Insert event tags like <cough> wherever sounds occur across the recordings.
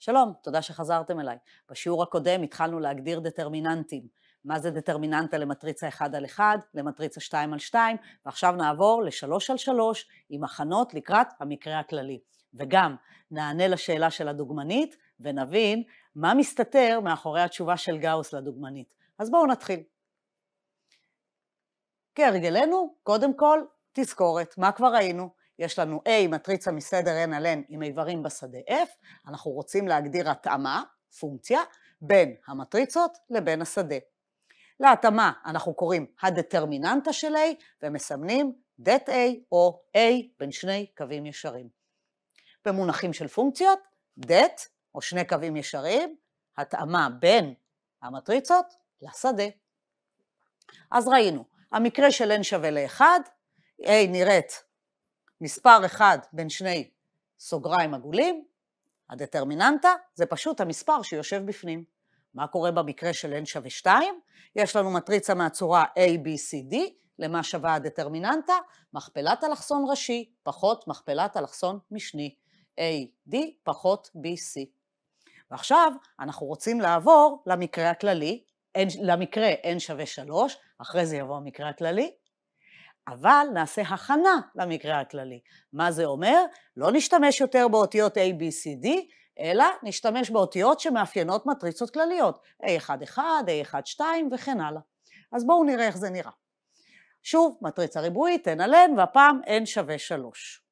שלום, תודה שחזרתם אליי. בשיעור הקודם התחלנו להגדיר דטרמיננטים. מה זה דטרמיננטה למטריצה 1 על 1, למטריצה 2 על 2, ועכשיו נעבור ל-3 על 3 עם הכנות לקראת המקרה הכללי. וגם נענה לשאלה של הדוגמנית ונבין מה מסתתר מאחורי התשובה של גאוס לדוגמנית. אז בואו נתחיל. כהרגלנו, קודם כל, תזכורת, מה כבר ראינו? יש לנו A, מטריצה מסדר n על n עם איברים בשדה F, אנחנו רוצים להגדיר התאמה, פונקציה, בין המטריצות לבין השדה. להתאמה אנחנו קוראים הדטרמיננטה של A ומסמנים det A או A בין שני קווים ישרים. במונחים של פונקציות, det או שני קווים ישרים, התאמה בין המטריצות לשדה. אז ראינו, המקרה של n שווה ל-1, A נראית מספר אחד בין שני סוגריים עגולים, הדטרמיננטה, זה פשוט המספר שיושב בפנים. מה קורה במקרה של n שווה 2? יש לנו מטריצה מהצורה a, b, c, d, למה שווה הדטרמיננטה? מכפלת אלכסון ראשי פחות מכפלת אלכסון משני, a, d פחות b, c. ועכשיו אנחנו רוצים לעבור למקרה הכללי, למקרה n שווה 3, אחרי זה יבוא המקרה הכללי, אבל נעשה הכנה למקרה הכללי. מה זה אומר? לא נשתמש יותר באותיות A, B, C, D, אלא נשתמש באותיות שמאפיינות מטריצות כלליות, A1-1, A1-2 וכן הלאה. אז בואו נראה איך זה נראה. שוב, מטריצה ריבועית, n על n, והפעם n שווה 3.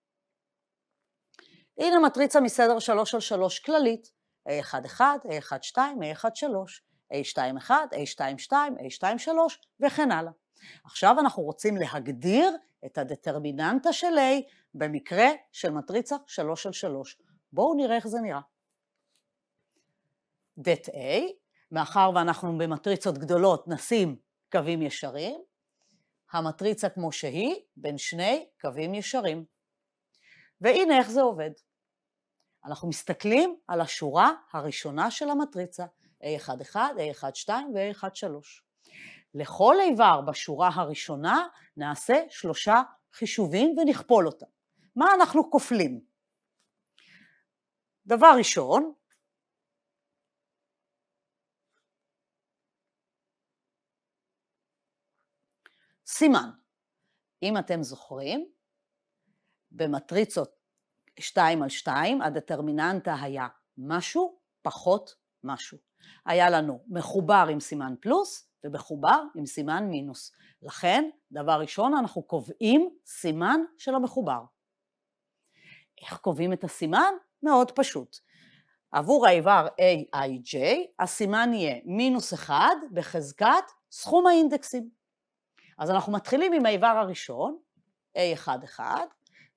הנה מטריצה מסדר 3 על 3 כללית, A1-1, A1-2, A1-3, A2-1, A2-2, A2-3 וכן הלאה. עכשיו אנחנו רוצים להגדיר את הדטרמיננטה של A במקרה של מטריצה 3 על 3. בואו נראה איך זה נראה. דט A, מאחר ואנחנו במטריצות גדולות נשים קווים ישרים, המטריצה כמו שהיא בין שני קווים ישרים. והנה איך זה עובד. אנחנו מסתכלים על השורה הראשונה של המטריצה, A11, A12 ו-A13. לכל איבר בשורה הראשונה נעשה שלושה חישובים ונכפול אותם. מה אנחנו כופלים? דבר ראשון, סימן. אם אתם זוכרים, במטריצות 2 על 2 הדטרמיננטה היה משהו פחות משהו. היה לנו מחובר עם סימן פלוס ומחובר עם סימן מינוס. לכן, דבר ראשון, אנחנו קובעים סימן של המחובר. איך קובעים את הסימן? מאוד פשוט. עבור האיבר AIJ, הסימן יהיה מינוס 1 בחזקת סכום האינדקסים. אז אנחנו מתחילים עם האיבר הראשון, A11,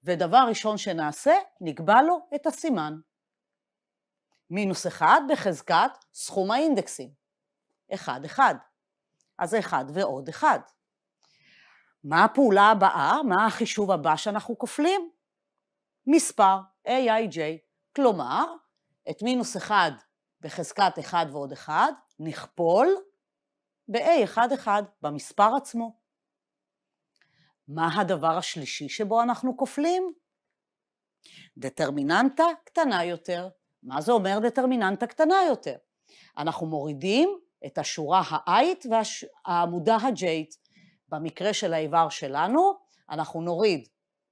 ודבר ראשון שנעשה, נקבע לו את הסימן. מינוס 1 בחזקת סכום האינדקסים. 1, 1. אז אחד ועוד אחד. מה הפעולה הבאה? מה החישוב הבא שאנחנו כופלים? מספר AIJ. כלומר, את מינוס 1 בחזקת 1 ועוד 1 נכפול ב-A11 במספר עצמו. מה הדבר השלישי שבו אנחנו כופלים? דטרמיננטה קטנה יותר. מה זה אומר דטרמיננטה קטנה יותר? אנחנו מורידים את השורה האית והעמודה הג'ית. במקרה של האיבר שלנו, אנחנו נוריד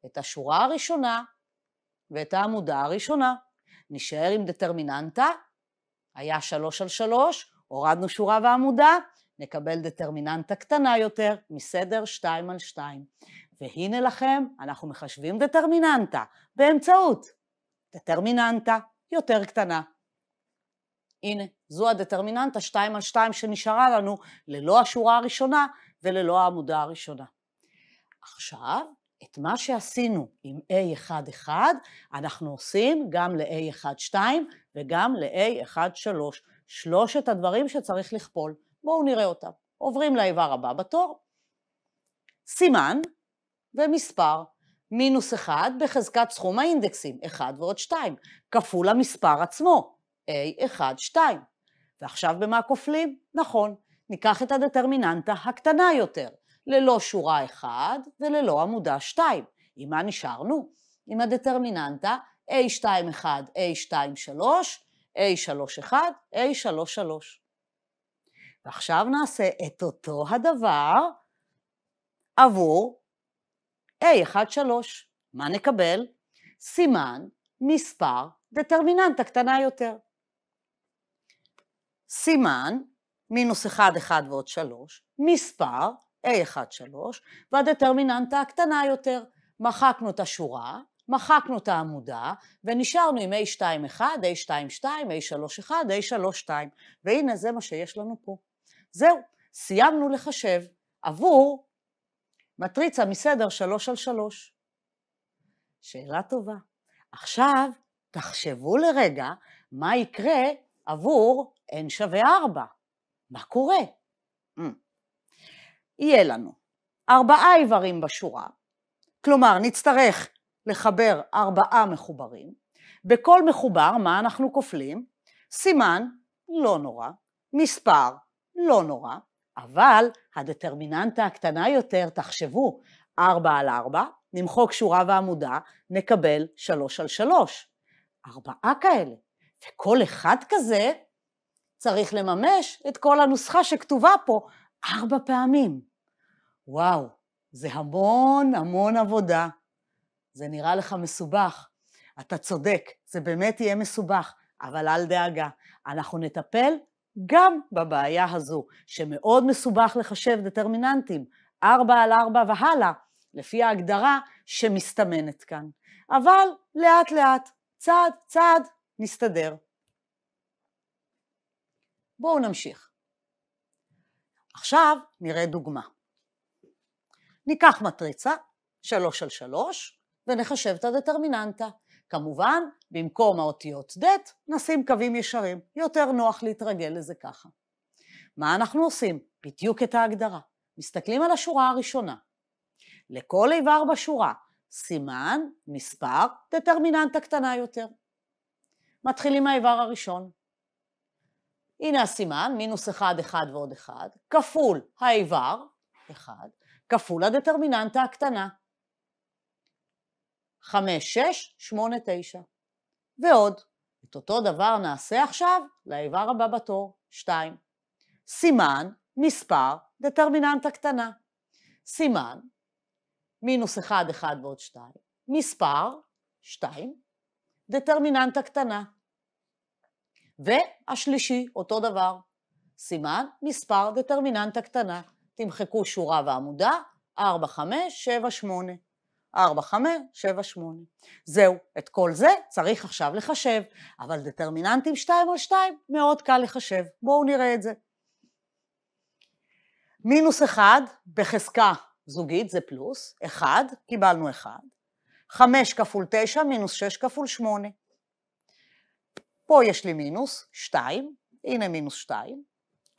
את השורה הראשונה ואת העמודה הראשונה. נשאר עם דטרמיננטה, היה שלוש על שלוש, הורדנו שורה ועמודה, נקבל דטרמיננטה קטנה יותר מסדר שתיים על שתיים. והנה לכם, אנחנו מחשבים דטרמיננטה באמצעות דטרמיננטה יותר קטנה. הנה, זו הדטרמיננטה 2 על 2 שנשארה לנו ללא השורה הראשונה וללא העמודה הראשונה. עכשיו, את מה שעשינו עם A11, אנחנו עושים גם ל-A12 וגם ל-A13. שלושת הדברים שצריך לכפול. בואו נראה אותם. עוברים לאיבר הבא בתור. סימן ומספר. מינוס 1 בחזקת סכום האינדקסים, 1 ועוד 2, כפול המספר עצמו. A, 1, 2. ועכשיו במה כופלים? נכון, ניקח את הדטרמיננטה הקטנה יותר, ללא שורה 1 וללא עמודה 2. עם מה נשארנו? עם הדטרמיננטה A21, A23, A31, A33. ועכשיו נעשה את אותו הדבר עבור A13. מה נקבל? סימן מספר דטרמיננטה קטנה יותר. סימן, מינוס 1, 1 ועוד 3, מספר, a 1 3, והדטרמיננטה הקטנה יותר. מחקנו את השורה, מחקנו את העמודה, ונשארנו עם a 2, A3, 1, a 2 2 a 3 1 a 3 2. והנה זה מה שיש לנו פה. זהו, סיימנו לחשב עבור מטריצה מסדר 3 על 3. שאלה טובה. עכשיו, תחשבו לרגע מה יקרה עבור n שווה 4. מה קורה? Mm. יהיה לנו ארבעה איברים בשורה, כלומר נצטרך לחבר ארבעה מחוברים, בכל מחובר מה אנחנו כופלים? סימן, לא נורא, מספר, לא נורא, אבל הדטרמיננטה הקטנה יותר, תחשבו, 4 על 4, נמחוק שורה ועמודה, נקבל 3 על 3. ארבעה כאלה, וכל אחד כזה צריך לממש את כל הנוסחה שכתובה פה ארבע פעמים. וואו, זה המון המון עבודה. זה נראה לך מסובך. אתה צודק, זה באמת יהיה מסובך, אבל אל דאגה, אנחנו נטפל גם בבעיה הזו, שמאוד מסובך לחשב דטרמיננטים, ארבע על ארבע והלאה, לפי ההגדרה שמסתמנת כאן. אבל לאט לאט, צעד צעד, נסתדר. בואו נמשיך. עכשיו נראה דוגמה. ניקח מטריצה 3 על 3 ונחשב את הדטרמיננטה. כמובן, במקום האותיות ד' נשים קווים ישרים, יותר נוח להתרגל לזה ככה. מה אנחנו עושים? בדיוק את ההגדרה. מסתכלים על השורה הראשונה. לכל איבר בשורה סימן, מספר, דטרמיננטה קטנה יותר. מתחילים מהאיבר הראשון. הנה הסימן, מינוס 1, 1 ועוד 1, כפול האיבר, 1, כפול הדטרמיננטה הקטנה. 5, 6, 8, 9. ועוד. את אותו דבר נעשה עכשיו לאיבר הבא בתור, 2. סימן, מספר, דטרמיננטה קטנה. סימן, מינוס 1, 1 ועוד 2, מספר, 2, דטרמיננטה קטנה. והשלישי, אותו דבר. סימן מספר דטרמיננטה קטנה. תמחקו שורה ועמודה, 4, 5, 7, 8. 4, 5, 7, 8. זהו, את כל זה צריך עכשיו לחשב, אבל דטרמיננטים 2 על 2 מאוד קל לחשב. בואו נראה את זה. מינוס 1 בחזקה זוגית זה פלוס, 1, קיבלנו 1. 5 כפול 9 מינוס 6 כפול 8. פה יש לי מינוס 2, הנה מינוס 2,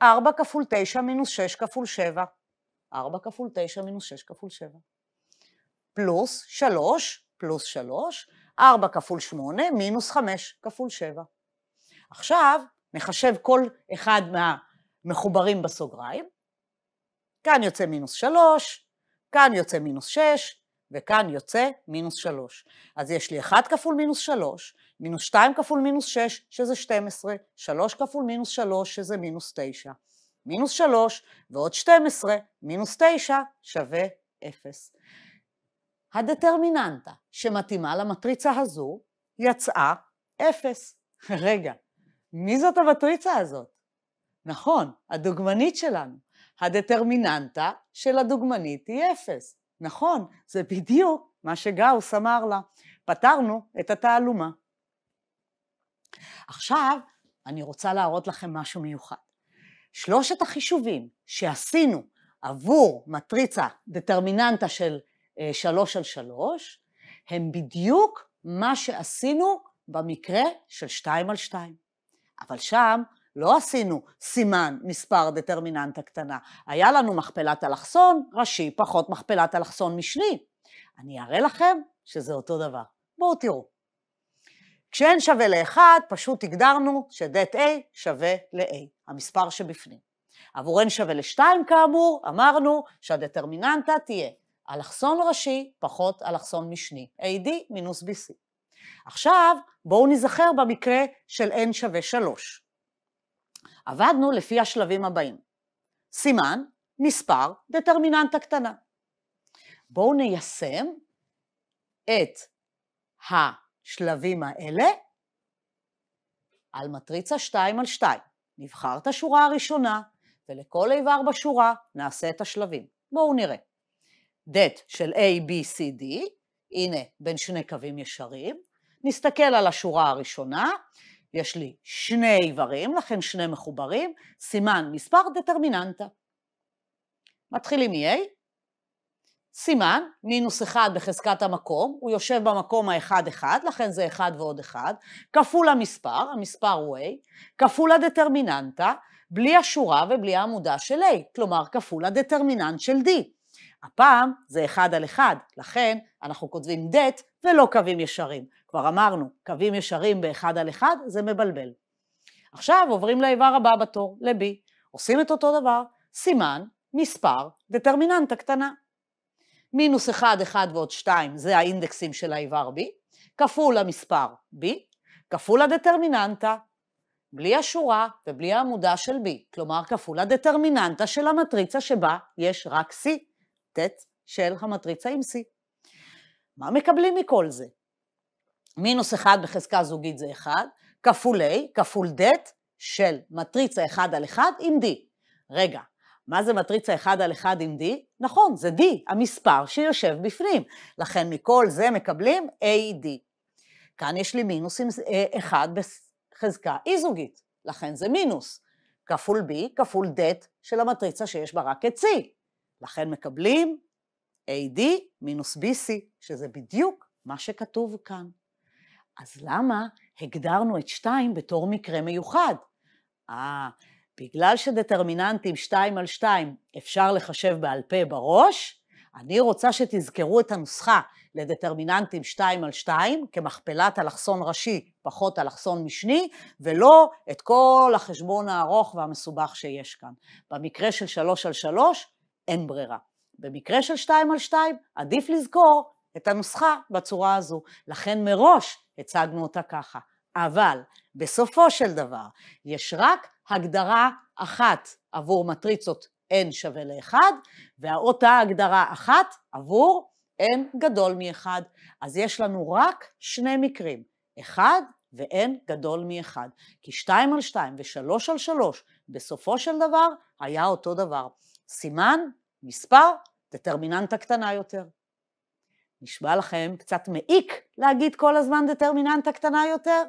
4 כפול 9 מינוס 6 כפול 7, 4 כפול 9 מינוס 6 כפול 7, פלוס 3 פלוס 3, 4 כפול 8 מינוס 5 כפול 7. עכשיו נחשב כל אחד מהמחוברים בסוגריים, כאן יוצא מינוס 3, כאן יוצא מינוס 6, וכאן יוצא מינוס 3. אז יש לי 1 כפול מינוס 3, מינוס 2 כפול מינוס 6, שזה 12, 3 כפול מינוס 3, שזה מינוס 9. מינוס 3 ועוד 12, מינוס 9 שווה 0. הדטרמיננטה שמתאימה למטריצה הזו יצאה 0. <laughs> רגע, מי זאת המטריצה הזאת? נכון, הדוגמנית שלנו. הדטרמיננטה של הדוגמנית היא 0. נכון, זה בדיוק מה שגאוס אמר לה. פתרנו את התעלומה. עכשיו, אני רוצה להראות לכם משהו מיוחד. שלושת החישובים שעשינו עבור מטריצה דטרמיננטה של אה, שלוש על שלוש, הם בדיוק מה שעשינו במקרה של שתיים על שתיים. אבל שם לא עשינו סימן מספר דטרמיננטה קטנה. היה לנו מכפלת אלכסון ראשי פחות מכפלת אלכסון משני. אני אראה לכם שזה אותו דבר. בואו תראו. כשn שווה ל-1, פשוט הגדרנו ש-det a שווה ל-a, המספר שבפנים. עבור n שווה ל-2, כאמור, אמרנו שהדטרמיננטה תהיה אלכסון ראשי פחות אלכסון משני, ad מינוס bc. עכשיו, בואו נזכר במקרה של n שווה 3. עבדנו לפי השלבים הבאים. סימן, מספר, דטרמיננטה קטנה. בואו ניישם את ה... השלבים האלה על מטריצה 2 על 2. נבחר את השורה הראשונה, ולכל איבר בשורה נעשה את השלבים. בואו נראה. דט של A, B, C, D, הנה, בין שני קווים ישרים. נסתכל על השורה הראשונה, יש לי שני איברים, לכן שני מחוברים, סימן מספר דטרמיננטה. מתחילים מ-A, סימן, מינוס אחד בחזקת המקום, הוא יושב במקום האחד-אחד, לכן זה אחד ועוד אחד, כפול המספר, המספר הוא A, כפול הדטרמיננטה, בלי השורה ובלי העמודה של A, כלומר כפול הדטרמיננט של D. הפעם זה אחד על אחד, לכן אנחנו כותבים דט ולא קווים ישרים. כבר אמרנו, קווים ישרים באחד על אחד זה מבלבל. עכשיו עוברים לאיבר הבא בתור, ל-B. עושים את אותו דבר, סימן, מספר, דטרמיננטה קטנה. מינוס 1, 1 ועוד 2, זה האינדקסים של האיבר B, כפול המספר B, כפול הדטרמיננטה, בלי השורה ובלי העמודה של B, כלומר כפול הדטרמיננטה של המטריצה שבה יש רק C, ט' של המטריצה עם C. מה מקבלים מכל זה? מינוס 1 בחזקה זוגית זה 1, כפול A, כפול ד' של מטריצה 1 על 1 עם D. רגע, מה זה מטריצה 1 על 1 עם D? נכון, זה D, המספר שיושב בפנים. לכן מכל זה מקבלים AD. כאן יש לי מינוס עם 1 אה, בחזקה אי-זוגית, לכן זה מינוס. כפול B כפול ד' של המטריצה שיש בה רק את C. לכן מקבלים AD מינוס BC, שזה בדיוק מה שכתוב כאן. אז למה הגדרנו את 2 בתור מקרה מיוחד? אה, בגלל שדטרמיננטים 2 על 2 אפשר לחשב בעל פה בראש, אני רוצה שתזכרו את הנוסחה לדטרמיננטים 2 על 2 כמכפלת אלכסון ראשי פחות אלכסון משני, ולא את כל החשבון הארוך והמסובך שיש כאן. במקרה של 3 על 3 אין ברירה. במקרה של 2 על 2 עדיף לזכור את הנוסחה בצורה הזו. לכן מראש הצגנו אותה ככה. אבל בסופו של דבר, יש רק הגדרה אחת עבור מטריצות n שווה ל-1, ואותה הגדרה אחת עבור n גדול מ-1. אז יש לנו רק שני מקרים, 1 ו-n גדול מ-1, כי 2 על 2 ו-3 על 3 בסופו של דבר היה אותו דבר. סימן, מספר, דטרמיננטה קטנה יותר. נשבע לכם קצת מעיק להגיד כל הזמן דטרמיננטה קטנה יותר?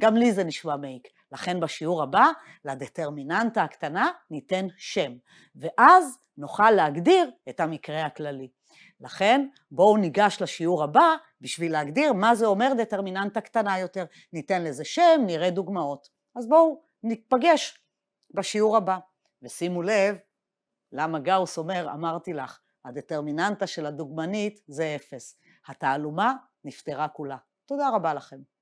גם לי זה נשמע מעיק. לכן בשיעור הבא, לדטרמיננטה הקטנה ניתן שם, ואז נוכל להגדיר את המקרה הכללי. לכן בואו ניגש לשיעור הבא בשביל להגדיר מה זה אומר דטרמיננטה קטנה יותר. ניתן לזה שם, נראה דוגמאות. אז בואו ניפגש בשיעור הבא. ושימו לב למה גאוס אומר, אמרתי לך, הדטרמיננטה של הדוגמנית זה אפס. התעלומה נפתרה כולה. תודה רבה לכם.